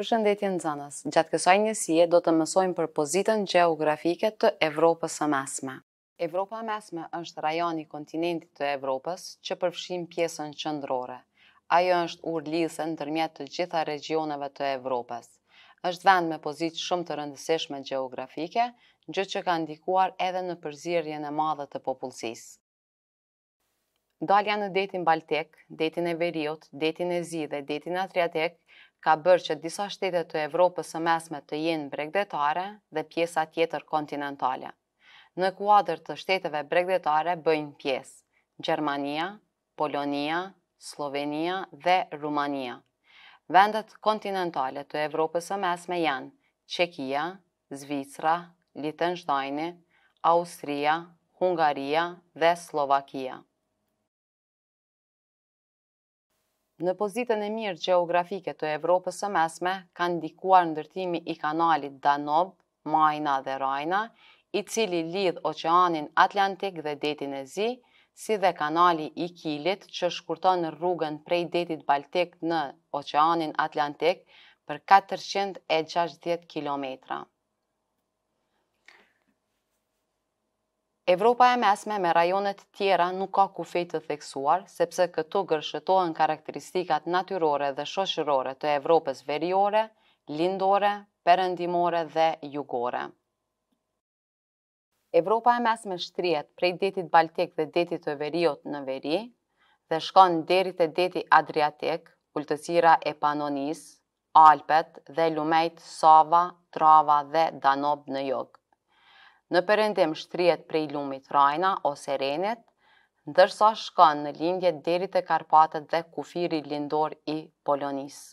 Përshëndetje nxënës. Gjatë kësaj njësie do të mësojmë për pozitën gjeografike të Evropës së Mesme. Evropa e Mesme është rajon i kontinentit të Evropës që përfshin pjesën qendrore. Ajo është urlidhse ndërmjet të gjitha regioneve të Evropës. Është vend me pozitë shumë të rëndësishme gjeografike, gjë që ka ndikuar edhe në përzirje e madhe të popullsisë. Dalja në detin Baltik, detin e Veriut, detin e Zi dhe detin Adriatik ka bërë që disa shtetet të Evropës së mesme të jenë bregdetare dhe pjesa tjetër kontinentale. Në kuadër të shteteve bregdetare bëjnë pjesë Gjermania, Polonia, Slovenia dhe Rumania. Vendet kontinentale të Evropës së mesme janë Çekia, Zvicra, Liechtenstein, Austria, Hungaria dhe Slovakia. Në pozitën e mirë geografike të Evropës së mesme, kanë ndikuar ndërtimi i kanalit Danob, Majna dhe Rajna, i cili lidh oqeanin Atlantik dhe detin e zi, si dhe kanali i Kilit që shkurton në rrugën prej detit Baltik në oqeanin Atlantik për 460 km. Evropa e mesme me rajonet tjera nuk ka kufej të theksuar, sepse këtu gërshëtohen karakteristikat natyrore dhe shoshërore të Evropës veriore, lindore, perëndimore dhe jugore. Evropa e mesme shtrihet prej detit Baltik dhe detit të Veriut në Veri dhe shkon deri te deti Adriatik, ultësira e Panonis, Alpet dhe lumejt Sava, Trava dhe Danob në jug në përëndim shtrijet prej lumit Rajna ose renet, ndërsa shkon në lindje deri të Karpatët dhe kufiri lindor i Polonisë.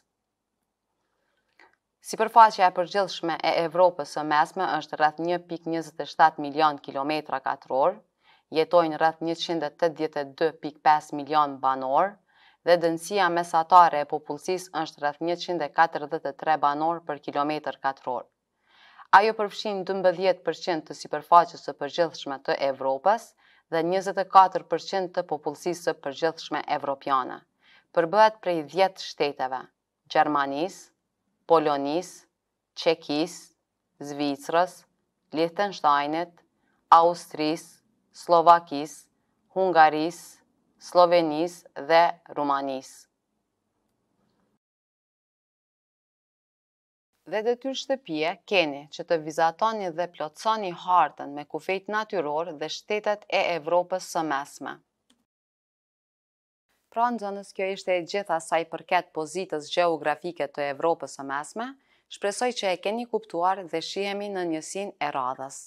Si përfaqja e përgjithshme e Evropës së mesme është rrëth 1.27 milion km katror, jetojnë rrëth 182.5 milion banor, dhe dënsia mesatare e popullsisë është rrëth 143 banor për kilometr katror. Ajo përfshin 12% të si përfaqës të përgjithshme të Evropës dhe 24% të popullësisë të përgjithshme evropiane. Përbëhet prej 10 shteteve, Gjermanis, Polonis, Qekis, Zvicrës, Liechtensteinit, Austris, Slovakis, Hungaris, Slovenis dhe Rumanis. dhe detyr shtëpie keni që të vizatoni dhe plotësoni hartën me kufejt natyror dhe shtetet e Evropës së mesme. Pra në zonës kjo ishte e gjitha saj përket pozitës geografike të Evropës së mesme, shpresoj që e keni kuptuar dhe shihemi në njësin e radhës.